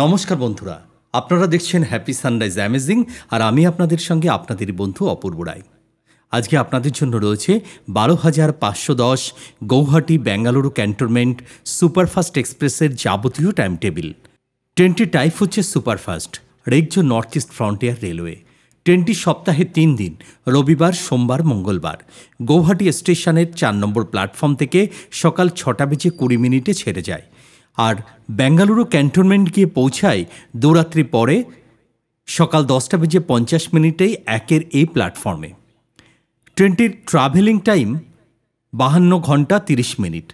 নমস্কার বন্ধুরা আপনারা দেখছেন হ্যাপি সানরাইজ অ্যামেজিং আর আমি আপনাদের সঙ্গে আপনাদের বন্ধু অপূর্ব রায় আজকে আপনাদের জন্য রয়েছে বারো হাজার পাঁচশো দশ গৌহাটি ব্যাঙ্গালুরু ক্যান্টনমেন্ট সুপারফাস্ট এক্সপ্রেসের যাবতীয় টাইম টেবিল ট্রেনটির টাইপ হচ্ছে সুপারফাস্ট রেগজো নর্থ ইস্ট ফ্রন্টিয়ার রেলওয়ে ট্রেনটি সপ্তাহে তিন দিন রবিবার সোমবার মঙ্গলবার গৌহাটি স্টেশনের চার নম্বর প্ল্যাটফর্ম থেকে সকাল ছটা বেজে কুড়ি মিনিটে ছেড়ে যায় আর বেঙ্গালুরু ক্যান্টনমেন্ট গিয়ে পৌঁছাই দৌরাত্রি পরে সকাল দশটা বেজে পঞ্চাশ মিনিটেই একের এই প্ল্যাটফর্মে ট্রেনটির ট্রাভেলিং টাইম বাহান্ন ঘন্টা তিরিশ মিনিট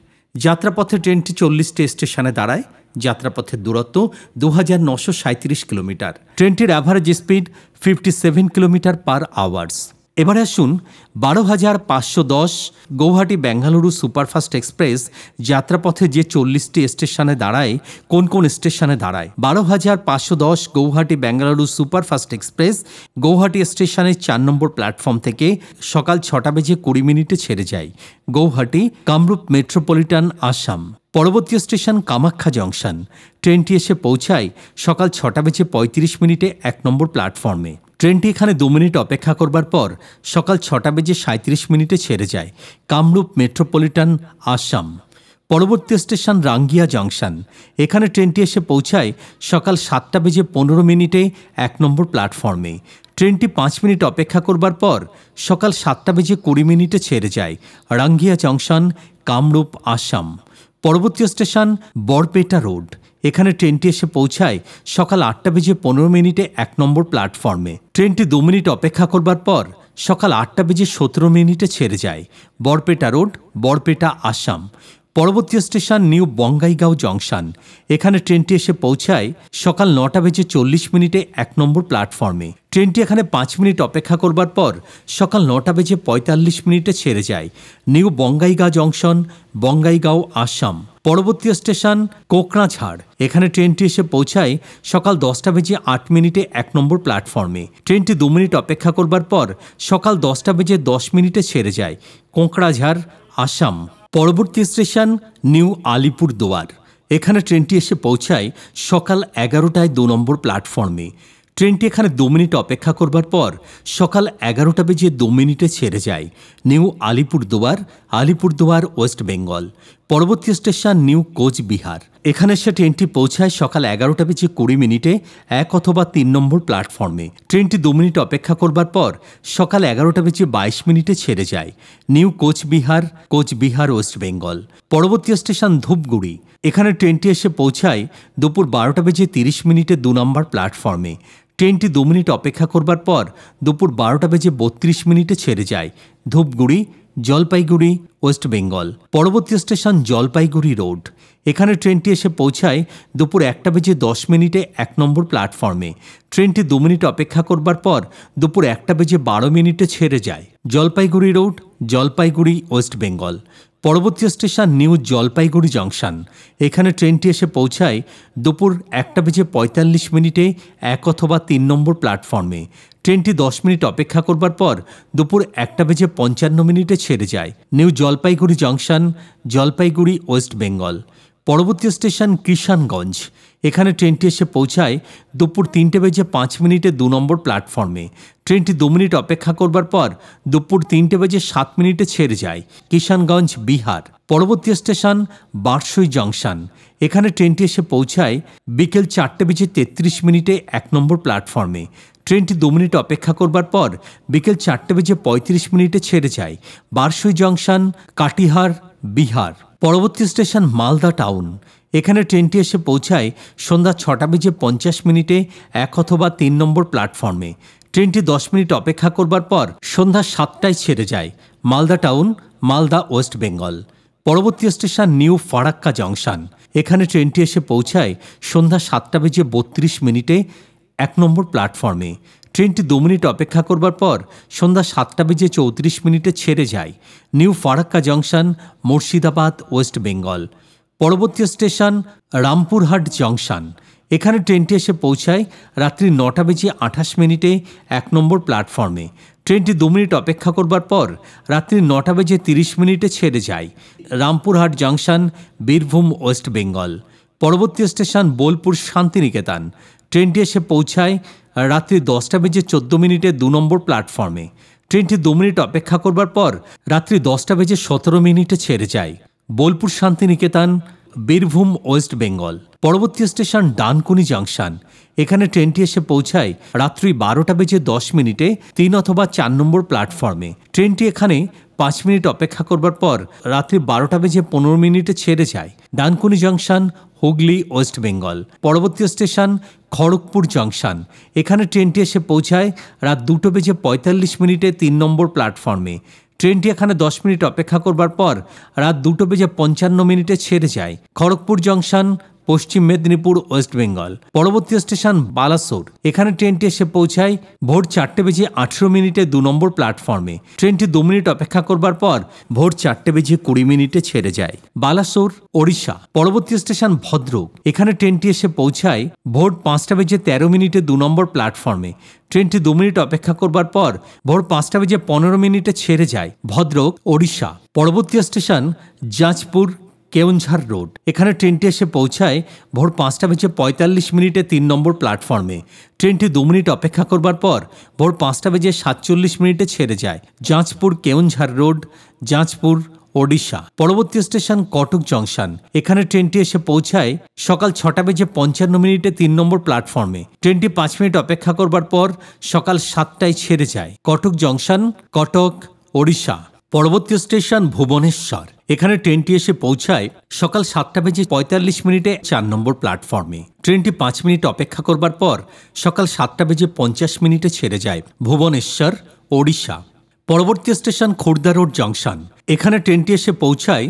যাত্রাপথে ট্রেনটি চল্লিশটি স্টেশনে দাঁড়ায় যাত্রাপথের দূরত্ব দু হাজার নশো কিলোমিটার ট্রেনটির average speed fifty seven kilometre per hours এবারে আসুন বারো হাজার পাঁচশো দশ গৌহাটি বেঙ্গালুরু সুপারফাস্ট এক্সপ্রেস যাত্রাপথে যে চল্লিশটি স্টেশনে দাঁড়ায় কোন কোন স্টেশনে দাঁড়ায় বারো হাজার পাঁচশো দশ গৌহাটি বেঙ্গালুরু সুপারফাস্ট এক্সপ্রেস গৌহাটি স্টেশনের চার নম্বর প্ল্যাটফর্ম থেকে সকাল ছটা বেজে কুড়ি মিনিটে ছেড়ে যায় গৌহাটি কামরূপ মেট্রোপলিটন আসাম পরবর্তী স্টেশন কামাখ্যা জংশন ট্রেনটি এসে পৌঁছায় সকাল ছটা বেজে পঁয়ত্রিশ মিনিটে এক নম্বর প্ল্যাটফর্মে ট্রেনটি এখানে দু মিনিট অপেক্ষা করবার পর সকাল ছটা বেজে সাঁত্রিশ মিনিটে ছেড়ে যায় কামরূপ মেট্রোপলিটন আসাম পরবর্তী স্টেশন রাঙ্গিয়া জংশন এখানে ট্রেনটি এসে পৌঁছায় সকাল সাতটা বেজে পনেরো মিনিটে এক নম্বর প্ল্যাটফর্মে ট্রেনটি পাঁচ মিনিট অপেক্ষা করবার পর সকাল সাতটা বেজে কুড়ি মিনিটে ছেড়ে যায় রাঙ্গিয়া জংশন কামরূপ আসাম পরবর্তী স্টেশন বরপেটা রোড এখানে ট্রেনটি এসে পৌঁছায় সকাল আটটা বেজে পনেরো মিনিটে এক নম্বর প্ল্যাটফর্মে ট্রেনটি দু মিনিট অপেক্ষা করবার পর সকাল আটটা বেজে সতেরো মিনিটে ছেড়ে যায় বরপেটা রোড বরপেটা আসাম পরবর্তী স্টেশন নিউ বঙ্গাইগাঁও জংশন এখানে ট্রেনটি এসে পৌঁছায় সকাল নটা বেজে চল্লিশ মিনিটে এক নম্বর প্ল্যাটফর্মে ট্রেনটি এখানে পাঁচ মিনিট অপেক্ষা করবার পর সকাল নটা বেজে পঁয়তাল্লিশ মিনিটে ছেড়ে যায় নিউ বঙ্গাইগাঁও জংশন বঙ্গাইগাঁও আসাম পরবর্তী স্টেশন কোকড়াঝাড় এখানে ট্রেনটি এসে পৌঁছায় সকাল দশটা বেজে আট মিনিটে এক নম্বর প্ল্যাটফর্মে ট্রেনটি দু মিনিট অপেক্ষা করবার পর সকাল দশটা বেজে দশ মিনিটে ছেড়ে যায় কোকড়াঝাড় আসাম পরবর্তী স্টেশন নিউ আলিপুর দোয়ার এখানে ট্রেনটি এসে পৌঁছায় সকাল এগারোটায় দু নম্বর প্ল্যাটফর্মে ট্রেনটি এখানে দু মিনিট অপেক্ষা করবার পর সকাল এগারোটা বেজে দু মিনিটে ছেড়ে যায় নিউ আলিপুরদুয়ার আলিপুরদুয়ার ওয়েস্ট বেঙ্গল পরবর্তী স্টেশন নিউ কোচবিহার এখানে সে ট্রেনটি পৌঁছায় সকাল এগারোটা বেজে কুড়ি মিনিটে এক অথবা তিন নম্বর প্ল্যাটফর্মে ট্রেনটি দু মিনিট অপেক্ষা করবার পর সকাল এগারোটা বেজে বাইশ মিনিটে ছেড়ে যায় নিউ কোচবিহার কোচবিহার ওয়েস্ট বেঙ্গল পরবর্তী স্টেশন ধূপগুড়ি এখানে ট্রেনটি এসে পৌঁছায় দুপুর বারোটা বেজে তিরিশ মিনিটে দু নম্বর প্ল্যাটফর্মে ট্রেনটি দু মিনিট অপেক্ষা করবার পর দুপুর বারোটা বেজে বত্রিশ মিনিটে ছেড়ে যায় ধূপগুড়ি জলপাইগুড়ি ওয়েস্ট বেঙ্গল পরবর্তী স্টেশন জলপাইগুড়ি রোড এখানে ট্রেনটি এসে পৌঁছায় দুপুর একটা বেজে দশ মিনিটে এক নম্বর প্ল্যাটফর্মে ট্রেনটি দু মিনিট অপেক্ষা করবার পর দুপুর একটা বেজে বারো মিনিটে ছেড়ে যায় জলপাইগুড়ি রোড জলপাইগুড়ি ওয়েস্ট বেঙ্গল পরবর্তী স্টেশন নিউ জলপাইগুড়ি জংশন এখানে ট্রেনটি এসে পৌঁছায় দুপুর একটা বেজে পঁয়তাল্লিশ মিনিটে এক অথবা তিন নম্বর প্ল্যাটফর্মে ট্রেনটি দশ মিনিট অপেক্ষা করবার পর দুপুর একটা বেজে পঞ্চান্ন মিনিটে ছেড়ে যায় new Jalpaiguri junction Jalpaiguri West Bengal পরবর্তী স্টেশন কিষানগঞ্জ এখানে ট্রেনটি এসে পৌঁছায় দুপুর তিনটে বেজে পাঁচ মিনিটে দু নম্বর প্ল্যাটফর্মে ট্রেনটি দু মিনিট অপেক্ষা করবার পর দুপুর তিনটে বেজে সাত মিনিটে ছেড়ে যায় কিষানগঞ্জ বিহার পরবর্তী স্টেশন বারসই জংশন এখানে ট্রেনটি এসে পৌঁছায় বিকেল চারটে বেজে তেত্রিশ মিনিটে এক নম্বর প্ল্যাটফর্মে ট্রেনটি দু মিনিট অপেক্ষা করবার পর বিকেল চারটে বেজে পঁয়ত্রিশ মিনিটে ছেড়ে যায় বারসই জংশন কাটিহার বিহার পরবর্তী স্টেশন মালদা টাউন এখানে ট্রেনটি এসে পৌঁছায় সন্ধ্যা ছটা বেজে পঞ্চাশ মিনিটে এক অথবা তিন নম্বর প্ল্যাটফর্মে ট্রেনটি দশ মিনিট অপেক্ষা করবার পর সন্ধ্যা সাতটায় ছেড়ে যায় মালদা টাউন মালদা ওয়েস্ট বেঙ্গল পরবর্তী স্টেশন নিউ ফারাক্কা জংশন এখানে ট্রেনটি এসে পৌঁছায় সন্ধ্যা সাতটা বেজে বত্রিশ মিনিটে এক নম্বর প্ল্যাটফর্মে ট্রেনটি দু মিনিট অপেক্ষা করবার পর সন্ধ্যা সাতটা বেজে চৌত্রিশ মিনিটে ছেড়ে যায় New Farakka junction Murshidabad West Bengal পরবর্তী স্টেশন রামপুরহাট জংশন এখানে ট্রেনটি এসে পৌঁছায় রাত্রি নটা বেজে আঠাশ মিনিটে এক নম্বর প্ল্যাটফর্মে ট্রেনটি দু মিনিট অপেক্ষা করবার পর রাত্রি নটা বেজে তিরিশ মিনিটে ছেড়ে যায় রামপুরহাট জংশন বীরভূম ওয়েস্ট বেঙ্গল পরবর্তী স্টেশন বোলপুর শান্তিনিকেতন ট্রেনটি এসে পৌঁছায় রাত্রি দশটা বেজে চোদ্দো মিনিটে দু নম্বর প্ল্যাটফর্মে ট্রেনটি দু মিনিট অপেক্ষা করবার পর রাত্রি দশটা বেজে সতেরো মিনিটে ছেড়ে যায় বোলপুর শান্তিনিকেতন বীরভূম ওয়েস্ট বেঙ্গল পরবর্তী স্টেশন ডানকুনি জাংশন এখানে ট্রেনটি এসে পৌঁছায় রাত্রি বারোটা বেজে দশ মিনিটে তিন অথবা চার নম্বর প্ল্যাটফর্মে ট্রেনটি এখানে পাঁচ মিনিট অপেক্ষা করবার পর রাত্রি বারোটা বেজে পনেরো মিনিটে ছেড়ে যায় ডানকুনি জাংশন হুগলি ওয়েস্ট বেঙ্গল পরবর্তী স্টেশন খড়গপুর জাংশন এখানে ট্রেনটি এসে পৌঁছায় রাত দুটো বেজে পঁয়তাল্লিশ মিনিটে তিন নম্বর প্ল্যাটফর্মে ট্রেনটি এখানে দশ মিনিট অপেক্ষা করবার পর রাত দুটো বেজে পঞ্চান্ন মিনিটে ছেড়ে যায় খড়গপুর জংশন পশ্চিম মেদিনীপুর ওয়েস্ট বেঙ্গল পরবর্তী স্টেশন বালাসোর এখানে ট্রেনটি এসে পৌঁছায় ভোর চারটে বেজে আঠেরো মিনিটে দু নম্বর প্ল্যাটফর্মে ট্রেনটি দু মিনিট অপেক্ষা করবার পর ভোর চারটে বেজে কুড়ি মিনিটে ছেড়ে যায় বালাসোর ওড়িশা পরবর্তী স্টেশন ভদ্রক এখানে ট্রেনটি এসে পৌঁছায় ভোর পাঁচটা বেজে তেরো মিনিটে দু নম্বর প্ল্যাটফর্মে ট্রেনটি দু মিনিট অপেক্ষা করবার পর ভোর পাঁচটা বেজে পনেরো মিনিটে ছেড়ে যায় ভদ্রক ওড়িশা পরবর্তী স্টেশন যাজপুর কেওনঝাড় রোড এখানে ট্রেনটি এসে পৌঁছায় ভোর পাঁচটা বেজে পঁয়তাল্লিশ মিনিটে তিন নম্বর প্ল্যাটফর্মে ট্রেনটি দু মিনিট অপেক্ষা করবার পর ভোর পাঁচটা বেজে সাতচল্লিশ মিনিটে ছেড়ে যায় যাঁচপুর কেওনঝাড় রোড যাঁচপুর ওডিশা পরবর্তী স্টেশন কটক জংশন এখানে ট্রেনটি এসে পৌঁছায় সকাল ছটা বেজে পঞ্চান্ন মিনিটে তিন নম্বর প্ল্যাটফর্মে ট্রেনটি পাঁচ মিনিট অপেক্ষা করবার পর সকাল সাতটায় ছেড়ে যায় কটক জংশন কটক ওড়িশা পরবর্তী স্টেশন ভুবনেশ্বর এখানে ট্রেনটি এসে পৌঁছায় সকাল সাতটা বেজে পঁয়তাল্লিশ মিনিটে চার নম্বর প্ল্যাটফর্মে ট্রেনটি পাঁচ মিনিট অপেক্ষা করবার পর সকাল সাতটা বেজে পঞ্চাশ মিনিটে ছেড়ে যায় ভুবনেশ্বর ওড়িশা পরবর্তী স্টেশন খুর্দা রোড জংশন এখানে ট্রেনটি এসে পৌঁছায়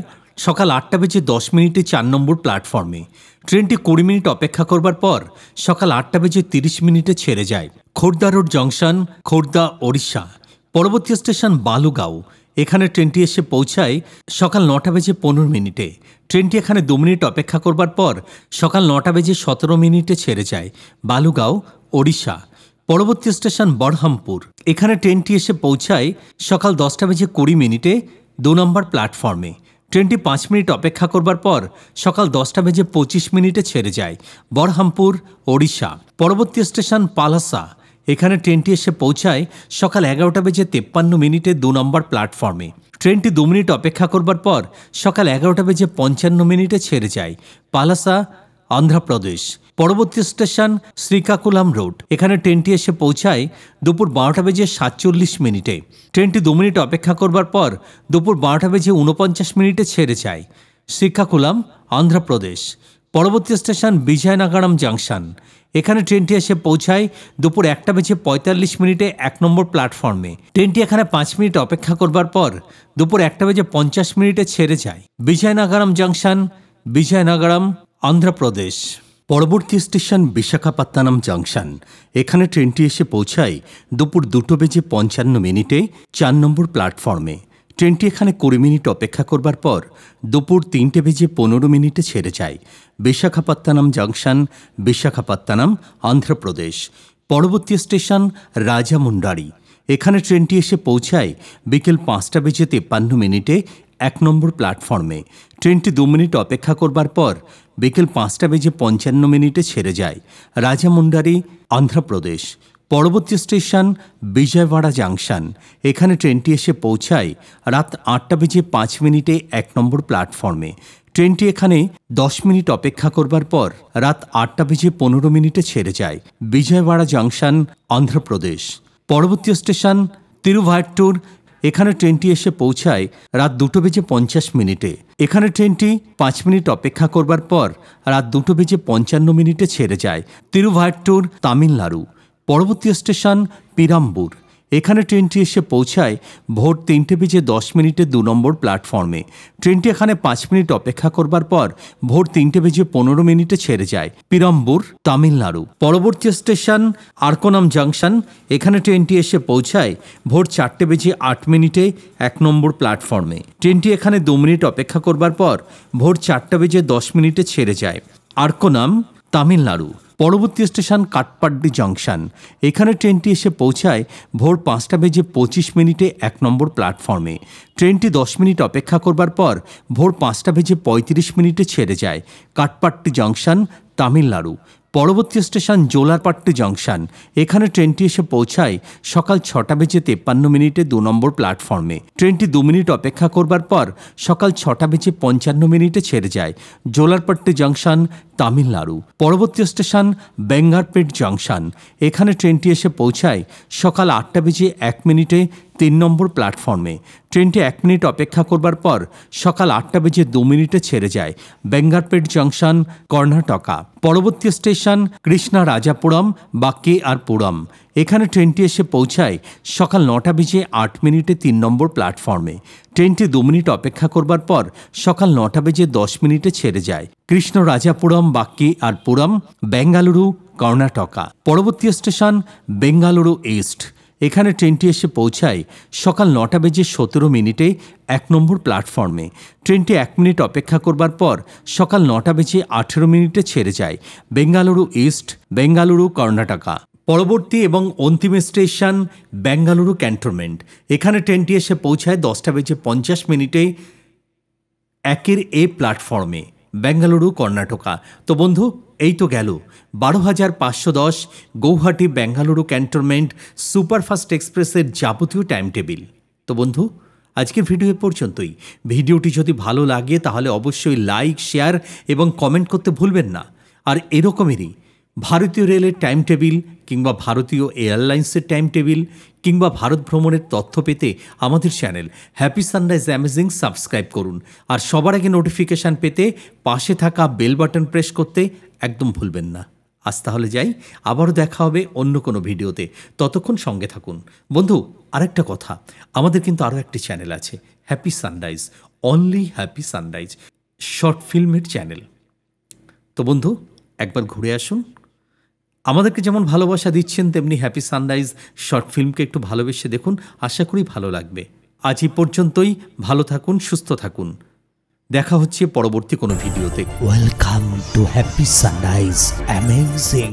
সকাল আটটা বেজে দশ মিনিটে চার নম্বর প্ল্যাটফর্মে ট্রেনটি কুড়ি মিনিট অপেক্ষা করবার পর সকাল আটটা বেজে তিরিশ মিনিটে ছেড়ে যায় খোর্ধা রোড জংশন খোর্ধা ওড়িশা পরবর্তী স্টেশন বালুগাঁও এখানে ট্রেনটি এসে পৌঁছায় সকাল নটা বেজে পনেরো মিনিটে ট্রেনটি এখানে দু মিনিট অপেক্ষা করবার পর সকাল নটা বেজে সতেরো মিনিটে ছেড়ে যায় বালুগাঁও ওড়িশা পরবর্তী স্টেশন বরহামপুর এখানে ট্রেনটি এসে পৌঁছায় সকাল দশটা বেজে কুড়ি মিনিটে দু নম্বর প্ল্যাটফর্মে ট্রেনটি পাঁচ মিনিট অপেক্ষা করবার পর সকাল দশটা বেজে পঁচিশ মিনিটে ছেড়ে যায় বরহামপুর ওড়িশা পরবর্তী স্টেশন পালাসা এখানে ট্রেনটি এসে পৌঁছায় সকাল এগারোটা বেজে তেপ্পান্ন মিনিটে দু নম্বর প্ল্যাটফর্মে ট্রেনটি দু মিনিট অপেক্ষা করবার পর সকাল এগারোটা বেজে পঞ্চান্ন মিনিটে ছেড়ে যায় পালাসা অন্ধ্রপ্রদেশ পরবর্তী স্টেশন শ্রীকাকুলাম রোড এখানে ট্রেনটি এসে পৌঁছায় দুপুর বারোটা বেজে সাতচল্লিশ মিনিটে ট্রেনটি দু মিনিট অপেক্ষা করবার পর দুপুর বারোটা বেজে উনপঞ্চাশ মিনিটে ছেড়ে যায় শ্রীকাকুলাম অন্ধ্রপ্রদেশ পরবর্তী স্টেশন বিজয়নগরম জাংশন এখানে ট্রেনটি এসে পৌঁছায় দুপুর একটা বেজে পঁয়তাল্লিশ মিনিটে এক নম্বর প্ল্যাটফর্মে ট্রেনটি এখানে পাঁচ মিনিট অপেক্ষা করবার পর দুপুর একটা বেজে পঞ্চাশ মিনিটে ছেড়ে যায় বিজয়নগরম জংশন বিজয়নগরম অন্ধ্রপ্রদেশ পরবর্তী স্টেশন বিশাখাপত্তনম জংশন এখানে ট্রেনটি এসে পৌঁছায় দুপুর দুটো বেজে পঞ্চান্ন মিনিটে চার নম্বর প্ল্যাটফর্মে ট্রেনটি এখানে কুড়ি মিনিট অপেক্ষা করবার পর দুপুর তিনটে বেজে পনেরো মিনিটে ছেড়ে যায় বিশাখাপত্তনম জাংশন বিশাখাপত্তনম অন্ধ্রপ্রদেশ পরবর্তী স্টেশন রাজামুন্ডারি এখানে ট্রেনটি এসে পৌঁছায় বিকেল পাঁচটা বেজে তেপ্পান্ন মিনিটে এক নম্বর প্ল্যাটফর্মে ট্রেনটি দু মিনিট অপেক্ষা করবার পর বিকেল পাঁচটা বেজে পঞ্চান্ন মিনিটে ছেড়ে যায় রাজামুন্ডারি অন্ধ্রপ্রদেশ পরবর্তী স্টেশন বিজয়ওয়াড়া জাংশন এখানে ট্রেনটি এসে পৌঁছায় রাত আটটা বেজে পাঁচ মিনিটে এক নম্বর প্ল্যাটফর্মে ট্রেনটি এখানে দশ মিনিট অপেক্ষা করবার পর রাত আটটা বেজে পনেরো মিনিটে ছেড়ে যায় বিজয়ওয়াড়া জাংশন অন্ধ্রপ্রদেশ পরবর্তী স্টেশন তিরুভায়ুর এখানে ট্রেনটি এসে পৌঁছায় রাত দুটো বেজে পঞ্চাশ মিনিটে এখানে ট্রেনটি পাঁচ মিনিট অপেক্ষা করবার পর রাত দুটো বেজে পঞ্চান্ন মিনিটে ছেড়ে যায় তিরুভায়ুর তামিলনাড়ু পরবর্তী স্টেশন পিরাম্বুর এখানে ট্রেনটি এসে পৌঁছায় ভোর তিনটে বেজে দশ মিনিটে দু নম্বর প্ল্যাটফর্মে ট্রেনটি এখানে পাঁচ মিনিট অপেক্ষা করবার পর ভোর তিনটে বেজে পনেরো মিনিটে ছেড়ে যায় পিরাম্বুর তামিলনাড়ু পরবর্তী স্টেশন আরকোনাম জাংশন এখানে ট্রেনটি এসে পৌঁছায় ভোর চারটে বেজে আট মিনিটে এক নম্বর প্ল্যাটফর্মে ট্রেনটি এখানে দু মিনিট অপেক্ষা করবার পর ভোর চারটে বেজে দশ মিনিটে ছেড়ে যায় আরকোনাম তামিলনাড়ু পরবর্তী স্টেশন কাটপাড্ডি জংশন এখানে ট্রেনটি এসে পৌঁছায় ভোর পাঁচটা বেজে পঁচিশ মিনিটে এক নম্বর প্ল্যাটফর্মে ট্রেনটি দশ মিনিট অপেক্ষা করবার পর ভোর পাঁচটা বেজে পঁয়ত্রিশ মিনিটে ছেড়ে যায় কাটপাট্টি জংশন তামিলনাড়ু পরবর্তী স্টেশন জোলারপাট্টি জংশন এখানে ট্রেনটি এসে পৌঁছায় সকাল ছটা বেজে তেপ্পান্ন মিনিটে দু নম্বর প্ল্যাটফর্মে ট্রেনটি দু মিনিট অপেক্ষা করবার পর সকাল ছটা বেজে পঞ্চান্ন মিনিটে ছেড়ে যায় জোলারপাট্টি জংশন তামিলনাড়ু পরবর্তী স্টেশন বেঙ্গারপেট জংশন এখানে ট্রেনটি এসে পৌঁছায় সকাল আটটা বেজে এক মিনিটে তিন নম্বর প্ল্যাটফর্মে ট্রেনটি এক মিনিট অপেক্ষা করবার পর সকাল আটটা বেজে দু মিনিটে ছেড়ে যায় বেঙ্গারপেট জংশন কর্ণাটকা পরবর্তী স্টেশন কৃষ্ণা রাজাপুরম বা কে আর পুরম এখানে ট্রেনটি এসে পৌঁছায় সকাল নটা বেজে আট মিনিটে তিন নম্বর প্ল্যাটফর্মে ট্রেনটি দু মিনিট অপেক্ষা করবার পর সকাল নটা বেজে দশ মিনিটে ছেড়ে যায় কৃষ্ণ রাজাপুরম বা কে আর পুরম বেঙ্গালুরু কর্ণাটকা পরবর্তী স্টেশন বেঙ্গালুরু ইস্ট এখানে ট্রেনটি এসে পৌঁছায় সকাল নটা বেজে সতেরো মিনিটে এক নম্বর প্ল্যাটফর্মে ট্রেনটি এক মিনিট অপেক্ষা করবার পর সকাল নটা বেজে আঠেরো মিনিটে ছেড়ে যায় বেঙ্গালুরু ইস্ট বেঙ্গালুরু কর্ণাটকা পরবর্তী এবং অন্তিম স্টেশন বেঙ্গালুরু ক্যান্টনমেন্ট এখানে ট্রেনটি এসে পৌঁছায় দশটা বেজে পঞ্চাশ মিনিটে একের এ প্ল্যাটফর্মে বেঙ্গালুরু কর্ণাটকা তো বন্ধু এই তো গেল বারো হাজার পাঁচশো দশ গৌহাটি বেঙ্গালুরু ক্যান্টনমেন্ট সুপারফাস্ট এক্সপ্রেসের যাবতীয় টাইম টেবিল তো বন্ধু আজকের ভিডিও পর্যন্তই ভিডিওটি যদি ভালো লাগে তাহলে অবশ্যই লাইক শেয়ার এবং কমেন্ট করতে ভুলবেন না আর এরকমেরই ভারতীয় রেলের টাইম টেবিল কিংবা ভারতীয় এয়ারলাইন্সের টাইম টেবিল কিংবা ভারত ভ্রমণের তথ্য পেতে আমাদের channel Happy Sunrise Amazing subscribe করুন আর সবার আগে নোটিফিকেশান পেতে পাশে থাকা বেল বাটন প্রেস করতে একদম ভুলবেন না আজ তাহলে যাই আবারও দেখা হবে অন্য কোনো ভিডিওতে ততক্ষণ সঙ্গে থাকুন বন্ধু আরেকটা কথা আমাদের কিন্তু আরও একটি চ্যানেল আছে Happy Sunrise only Happy Sunrise short ফিল্মের চ্যানেল তো বন্ধু একবার ঘুরে আসুন আমাদেরকে যেমন ভালোবাসা দিচ্ছেন তেমনি হ্যাপি সানরাইজ শর্ট ফিল্মকে একটু ভালোবেসে দেখুন আশা করি ভালো লাগবে আজ এই পর্যন্তই ভালো থাকুন সুস্থ থাকুন দেখা হচ্ছে পরবর্তী কোনো ভিডিওতে welcome to Happy Sunrise amazing